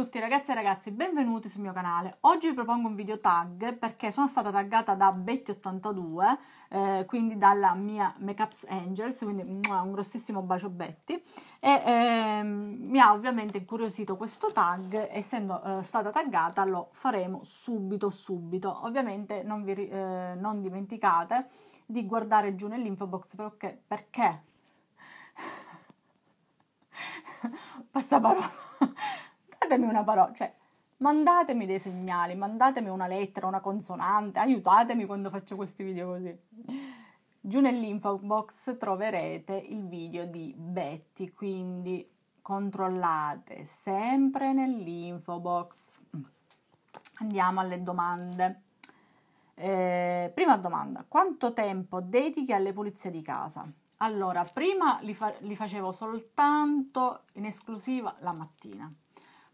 tutti ragazzi e ragazzi, benvenuti sul mio canale. Oggi vi propongo un video tag perché sono stata taggata da Betty82, eh, quindi dalla mia Makeups Angels, quindi un grossissimo bacio Betty. E eh, mi ha ovviamente incuriosito questo tag, essendo eh, stata taggata lo faremo subito subito. Ovviamente non, vi, eh, non dimenticate di guardare giù nell'info box perché... perché? Passaparola mandatemi una parola, cioè mandatemi dei segnali, mandatemi una lettera, una consonante, aiutatemi quando faccio questi video così. Giù nell'info box troverete il video di Betty, quindi controllate sempre nell'info box. Andiamo alle domande. Eh, prima domanda, quanto tempo dedichi alle pulizie di casa? Allora, prima li, fa- li facevo soltanto in esclusiva la mattina,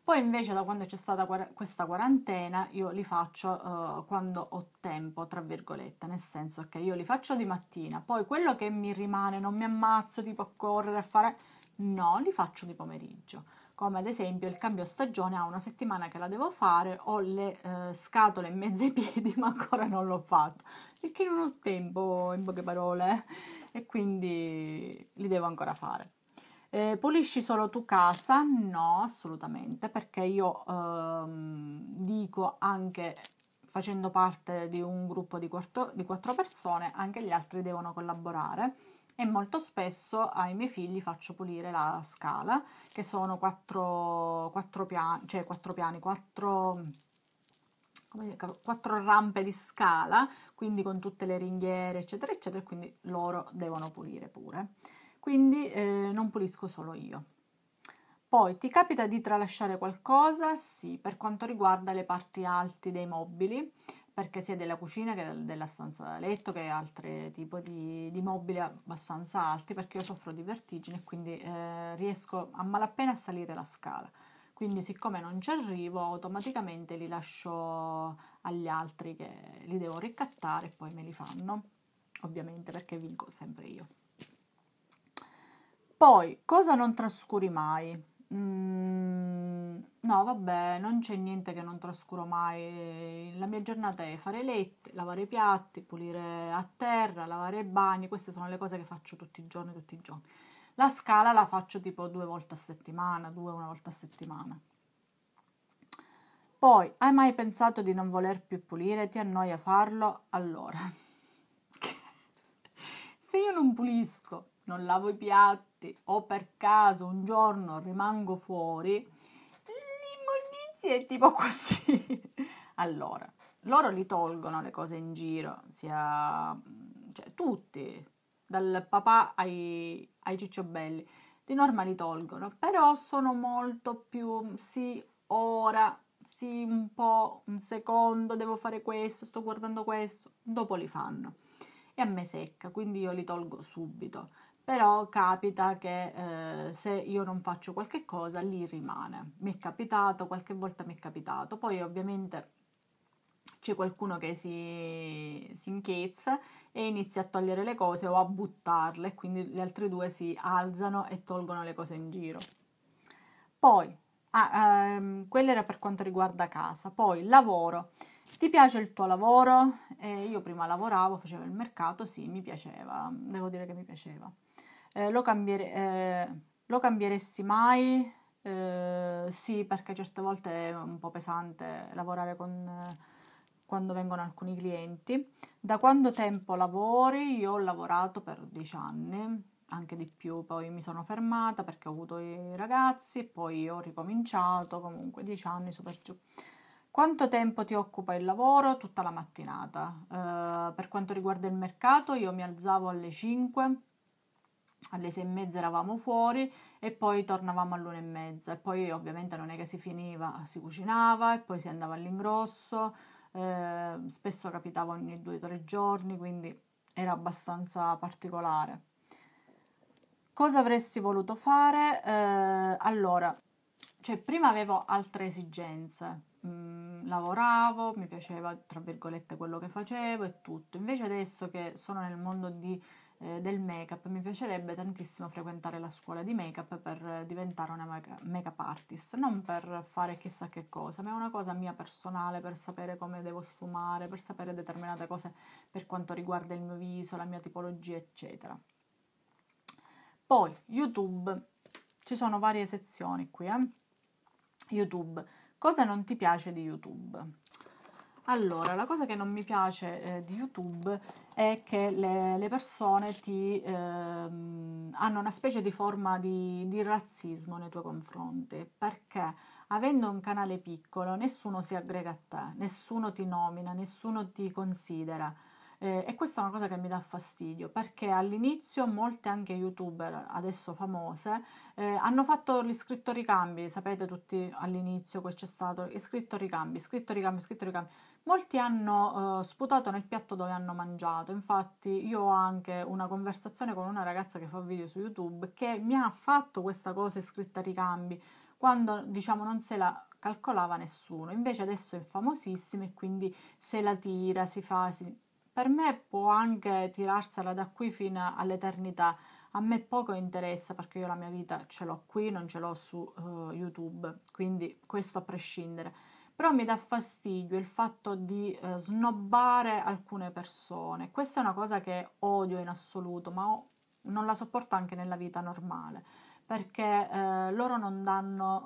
poi invece da quando c'è stata questa quarantena io li faccio uh, quando ho tempo, tra virgolette, nel senso che io li faccio di mattina, poi quello che mi rimane, non mi ammazzo tipo a correre, a fare... No, li faccio di pomeriggio come ad esempio il cambio stagione ha una settimana che la devo fare, ho le eh, scatole in mezzo ai piedi, ma ancora non l'ho fatto perché non ho tempo, in poche parole, eh. e quindi li devo ancora fare. Eh, pulisci solo tu casa? No, assolutamente, perché io ehm, dico anche facendo parte di un gruppo di, quarto, di quattro persone, anche gli altri devono collaborare e molto spesso ai miei figli faccio pulire la scala, che sono quattro, quattro piani, cioè quattro piani, quattro quattro rampe di scala, quindi con tutte le ringhiere, eccetera, eccetera, quindi loro devono pulire pure quindi eh, non pulisco solo io. Poi ti capita di tralasciare qualcosa? Sì, per quanto riguarda le parti alti dei mobili, perché sia della cucina che della stanza da letto che altri tipi di, di, mobili abbastanza alti, perché io soffro di vertigine e quindi eh, riesco a malapena a salire la scala. Quindi siccome non ci arrivo, automaticamente li lascio agli altri che li devo ricattare e poi me li fanno, ovviamente perché vinco sempre io. Poi, cosa non trascuri mai? Mm, no, vabbè, non c'è niente che non trascuro mai. La mia giornata è fare lette, lavare i piatti, pulire a terra, lavare i bagni. Queste sono le cose che faccio tutti i giorni, tutti i giorni. La scala la faccio tipo due volte a settimana, due una volta a settimana. Poi, hai mai pensato di non voler più pulire? Ti annoia farlo? Allora, se io non pulisco, non lavo i piatti, notte o per caso un giorno rimango fuori, l'immondizia è tipo così. allora, loro li tolgono le cose in giro, sia cioè, tutti, dal papà ai, ai cicciobelli, di norma li tolgono, però sono molto più sì, ora, sì, un po', un secondo, devo fare questo, sto guardando questo, dopo li fanno. E a me secca, quindi io li tolgo subito però capita che eh, se io non faccio qualche cosa lì rimane. Mi è capitato, qualche volta mi è capitato, poi ovviamente c'è qualcuno che si, si inchiezza e inizia a togliere le cose o a buttarle, quindi le altre due si alzano e tolgono le cose in giro. Poi, ah, ehm, quello era per quanto riguarda casa, poi lavoro. Ti piace il tuo lavoro? Eh, io prima lavoravo, facevo il mercato, sì, mi piaceva, devo dire che mi piaceva eh, lo, cambiere, eh, lo, cambieresti mai? Eh, sì, perché certe volte è un po' pesante lavorare con, quando vengono alcuni clienti. Da quanto tempo lavori? Io ho lavorato per 10 anni, anche di più, poi mi sono fermata perché ho avuto i ragazzi, poi ho ricominciato, comunque 10 anni su per giù. Quanto tempo ti occupa il lavoro? Tutta la mattinata. Eh, per quanto riguarda il mercato, io mi alzavo alle 5 alle sei e mezza eravamo fuori e poi tornavamo all'una e mezza e poi ovviamente non è che si finiva, si cucinava e poi si andava all'ingrosso, eh, spesso capitava ogni due o tre giorni, quindi era abbastanza particolare. Cosa avresti voluto fare? Eh, allora, cioè prima avevo altre esigenze, mm, lavoravo, mi piaceva tra virgolette quello che facevo e tutto, invece adesso che sono nel mondo di eh, del make-up. Mi piacerebbe tantissimo frequentare la scuola di make-up per diventare una make-up artist, non per fare chissà che cosa, ma è una cosa mia personale per sapere come devo sfumare, per sapere determinate cose per quanto riguarda il mio viso, la mia tipologia, eccetera. Poi YouTube, ci sono varie sezioni qui, eh? YouTube, cosa non ti piace di YouTube? Allora, la cosa che non mi piace eh, di YouTube è che le, le persone ti, ehm, hanno una specie di forma di, di razzismo nei tuoi confronti, perché avendo un canale piccolo nessuno si aggrega a te, nessuno ti nomina, nessuno ti considera. Eh, e questa è una cosa che mi dà fastidio perché all'inizio molte anche youtuber adesso famose eh, hanno fatto l'iscritto ricambi, sapete tutti all'inizio che c'è stato iscritto ricambi, scritto ricambi, scritto ricambi. Molti hanno eh, sputato nel piatto dove hanno mangiato, infatti io ho anche una conversazione con una ragazza che fa video su YouTube che mi ha fatto questa cosa scritta ricambi quando diciamo non se la calcolava nessuno, invece adesso è famosissima e quindi se la tira, si fa... Si... Per me può anche tirarsela da qui fino all'eternità, a me poco interessa perché io la mia vita ce l'ho qui, non ce l'ho su uh, YouTube, quindi questo a prescindere però mi dà fastidio il fatto di eh, snobbare alcune persone. Questa è una cosa che odio in assoluto, ma ho, non la sopporto anche nella vita normale, perché eh, loro non danno,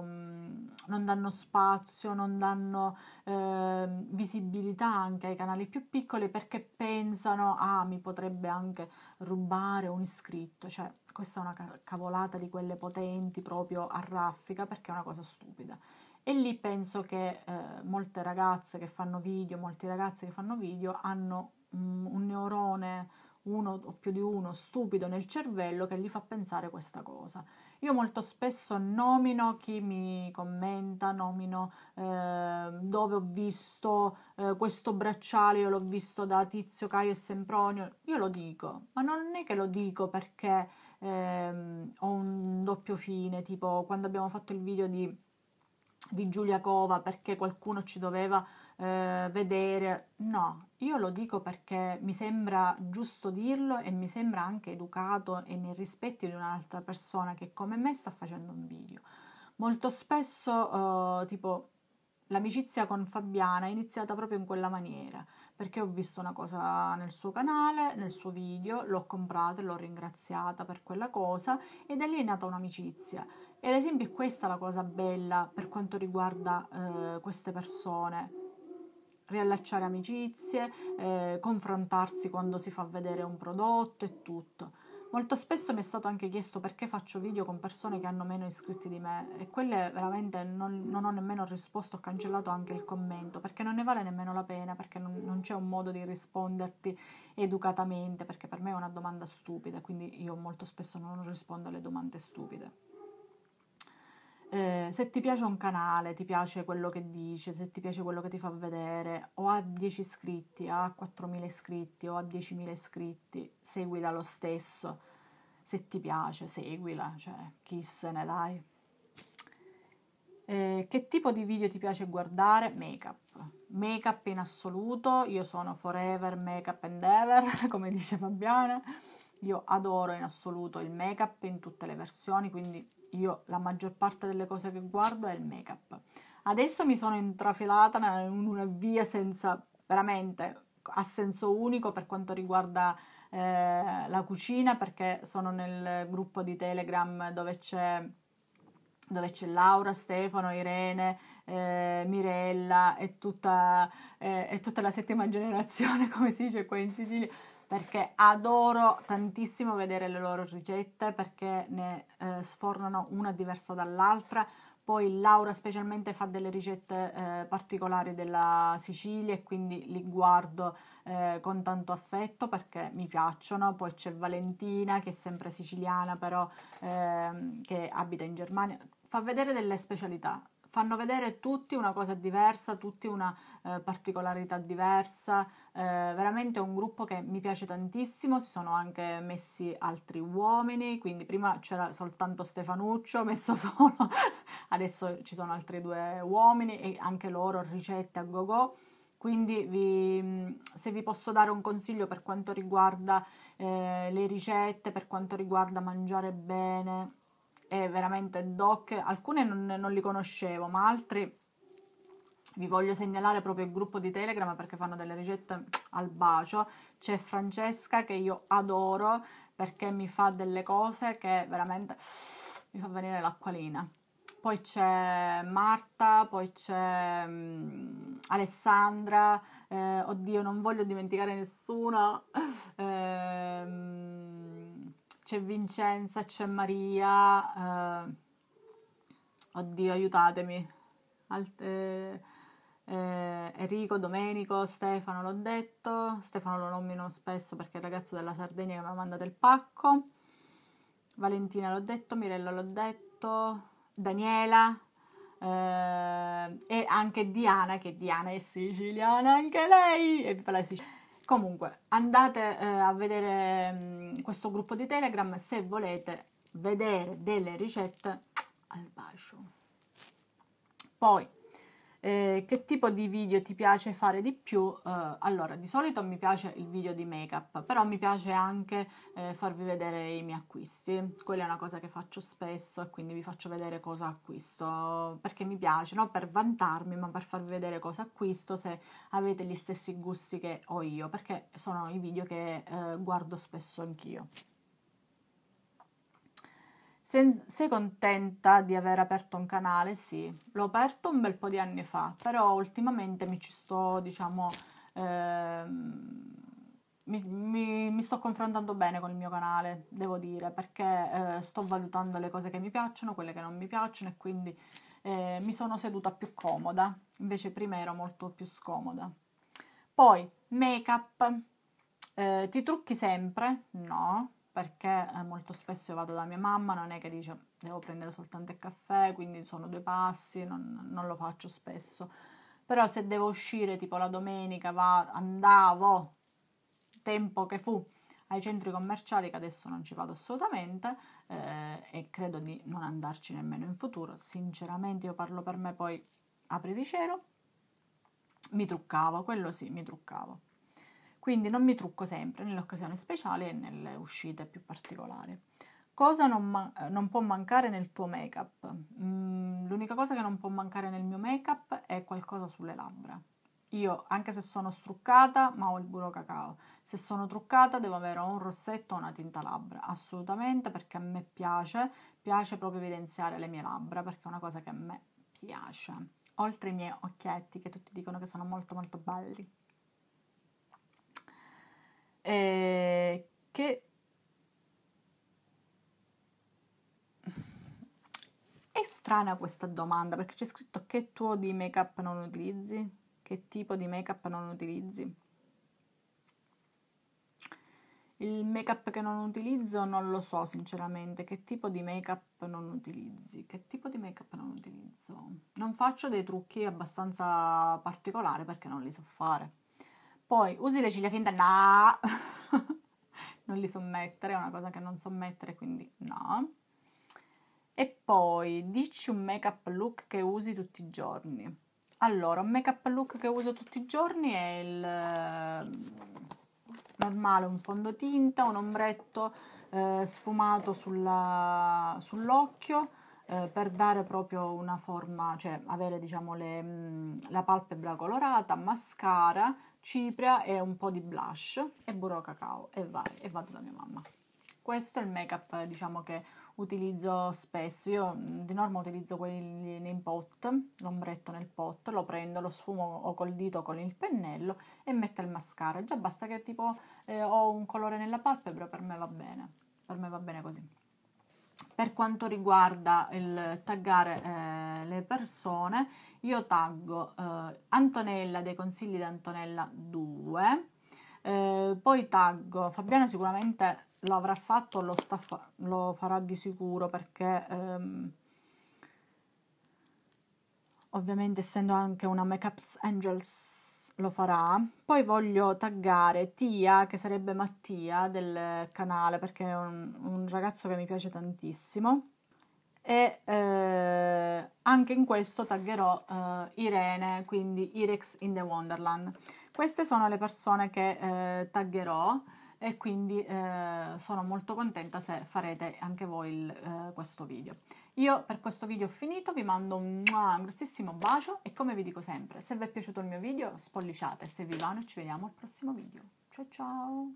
eh, non danno, spazio, non danno ehm, visibilità anche ai canali più piccoli perché pensano, ah, mi potrebbe anche rubare un iscritto, cioè questa è una cavolata di quelle potenti proprio a raffica perché è una cosa stupida e lì penso che eh, molte ragazze che fanno video, molti ragazzi che fanno video hanno un, mm, un neurone, uno o più di uno stupido nel cervello che gli fa pensare questa cosa. Io molto spesso nomino chi mi commenta, nomino eh, dove ho visto eh, questo bracciale, io l'ho visto da Tizio, Caio e Sempronio, io lo dico, ma non è che lo dico perché eh, ho un doppio fine, tipo quando abbiamo fatto il video di di Giulia Cova perché qualcuno ci doveva eh, vedere. No, io lo dico perché mi sembra giusto dirlo e mi sembra anche educato e nel rispetto di un'altra persona che come me sta facendo un video. Molto spesso, eh, tipo, l'amicizia con Fabiana è iniziata proprio in quella maniera, perché ho visto una cosa nel suo canale, nel suo video, l'ho comprata e l'ho ringraziata per quella cosa e da lì è nata un'amicizia. E ad esempio è questa la cosa bella per quanto riguarda eh, queste persone. Riallacciare amicizie, eh, confrontarsi quando si fa vedere un prodotto e tutto. Molto spesso mi è stato anche chiesto perché faccio video con persone che hanno meno iscritti di me e quelle veramente non, non ho nemmeno risposto, ho cancellato anche il commento perché non ne vale nemmeno la pena, perché non, non, c'è un modo di risponderti educatamente, perché per me è una domanda stupida, quindi io molto spesso non rispondo alle domande stupide eh, se ti piace un canale, ti piace quello che dice, se ti piace quello che ti fa vedere, o ha 10 iscritti, ha 4.000 iscritti o ha 10.000 iscritti, seguila lo stesso. Se ti piace, seguila, cioè chi se ne dai. Eh, che tipo di video ti piace guardare? Make-up. Make-up in assoluto, io sono forever make-up and ever, come dice Fabiana io adoro in assoluto il make up in tutte le versioni, quindi io la maggior parte delle cose che guardo è il make up. Adesso mi sono intrafilata in una via senza veramente a senso unico per quanto riguarda eh, la cucina perché sono nel gruppo di Telegram dove c'è dove c'è Laura, Stefano, Irene, eh, Mirella e tutta, eh, tutta la settima generazione, come si dice qua in Sicilia, perché adoro tantissimo vedere le loro ricette perché ne eh, sfornano una diversa dall'altra. Poi Laura specialmente fa delle ricette eh, particolari della Sicilia e quindi li guardo eh, con tanto affetto perché mi piacciono. Poi c'è Valentina che è sempre siciliana però ehm, che abita in Germania. Fa vedere delle specialità fanno vedere tutti una cosa diversa, tutti una eh, particolarità diversa, eh, veramente è un gruppo che mi piace tantissimo, si sono anche messi altri uomini, quindi prima c'era soltanto Stefanuccio messo solo, adesso ci sono altri due uomini e anche loro ricette a go go. Quindi vi, mm, se vi posso dare un consiglio per quanto riguarda eh, le ricette, per quanto riguarda mangiare bene, è veramente doc, alcune non, non li conoscevo, ma altri vi voglio segnalare proprio il gruppo di Telegram perché fanno delle ricette al bacio. C'è Francesca che io adoro perché mi fa delle cose che veramente mi fa venire l'acquolina. Poi c'è Marta, poi c'è um, Alessandra, eh, oddio non voglio dimenticare nessuno. Eh, c'è Vincenza, c'è Maria, eh, oddio aiutatemi, Alt- eh, eh, Enrico, Domenico, Stefano l'ho detto, Stefano lo nomino spesso perché è il ragazzo della Sardegna che mi ha mandato il pacco, Valentina l'ho detto, Mirella l'ho detto, Daniela eh, e anche Diana, che Diana è siciliana anche lei e fa la Sicilia Comunque andate eh, a vedere mh, mm, questo gruppo di Telegram se volete vedere delle ricette al bacio. Poi eh, che tipo di video ti piace fare di più? Eh, allora, di solito mi piace il video di make-up, però mi piace anche eh, farvi vedere i miei acquisti. Quella è una cosa che faccio spesso e quindi vi faccio vedere cosa acquisto, perché mi piace, non per vantarmi, ma per farvi vedere cosa acquisto, se avete gli stessi gusti che ho io, perché sono i video che eh, guardo spesso anch'io. Sen- sei contenta di aver aperto un canale? Sì, l'ho aperto un bel po' di anni fa, però ultimamente mi ci sto, diciamo, ehm, mi, mi, mi, sto confrontando bene con il mio canale, devo dire, perché eh, sto valutando le cose che mi piacciono, quelle che non mi piacciono e quindi eh, mi sono seduta più comoda, invece prima ero molto più scomoda. Poi, make-up. Eh, ti trucchi sempre? No, perché eh, molto spesso vado da mia mamma, non è che dice devo prendere soltanto il caffè, quindi sono due passi, non, non lo faccio spesso. Però se devo uscire tipo la domenica, va, andavo, tempo che fu, ai centri commerciali che adesso non ci vado assolutamente eh, e credo di non andarci nemmeno in futuro. Sinceramente io parlo per me, poi apri di cero, mi truccavo, quello sì, mi truccavo quindi non mi trucco sempre nelle occasioni speciali e nelle uscite più particolari. Cosa non, man- non può mancare nel tuo make-up? Mm, l'unica cosa che non può mancare nel mio make-up è qualcosa sulle labbra. Io, anche se sono struccata, ma ho il burro cacao. Se sono truccata, devo avere un rossetto o una tinta labbra. Assolutamente, perché a me piace, piace proprio evidenziare le mie labbra, perché è una cosa che a me piace. Oltre i miei occhietti, che tutti dicono che sono molto molto belli eh, che È strana questa domanda perché c'è scritto che tuo di make up non utilizzi, che tipo di make up non utilizzi. Il make up che non utilizzo non lo so sinceramente, che tipo di make up non utilizzi, che tipo di make up non utilizzo. Non faccio dei trucchi abbastanza particolari perché non li so fare. Poi usi le ciglia finte, no, non li so mettere, è una cosa che non so mettere, quindi no. E poi dici un make up look che usi tutti i giorni. Allora, un make up look che uso tutti i giorni è il ehm, normale, un fondotinta, un ombretto eh, sfumato sulla, sull'occhio eh, per dare proprio una forma, cioè avere diciamo le, mh, mm, la palpebra colorata, mascara, cipria e un po' di blush e burro cacao e, vai, e vado da mia mamma. Questo è il make up diciamo che utilizzo spesso, io mm, di norma utilizzo quelli nei pot, l'ombretto nel pot, lo prendo, lo sfumo o col dito o con il pennello e metto il mascara, già basta che tipo eh, ho un colore nella palpebra, per me va bene, per me va bene così per quanto riguarda il taggare eh, le persone, io taggo eh, Antonella dei consigli di Antonella 2, eh, poi taggo Fabiana sicuramente lo avrà fatto, lo, fa- lo farà di sicuro perché ehm, ovviamente essendo anche una Makeup Angels lo farà. Poi voglio taggare Tia, che sarebbe Mattia del canale, perché è un, un ragazzo che mi piace tantissimo. E eh, anche in questo taggerò eh, Irene, quindi Irex in the Wonderland. Queste sono le persone che eh, taggerò e quindi eh, sono molto contenta se farete anche voi il, eh, questo video. Io per questo video ho finito, vi mando un, un grossissimo bacio e come vi dico sempre, se vi è piaciuto il mio video spolliciate, se vi va noi ci vediamo al prossimo video. Ciao ciao!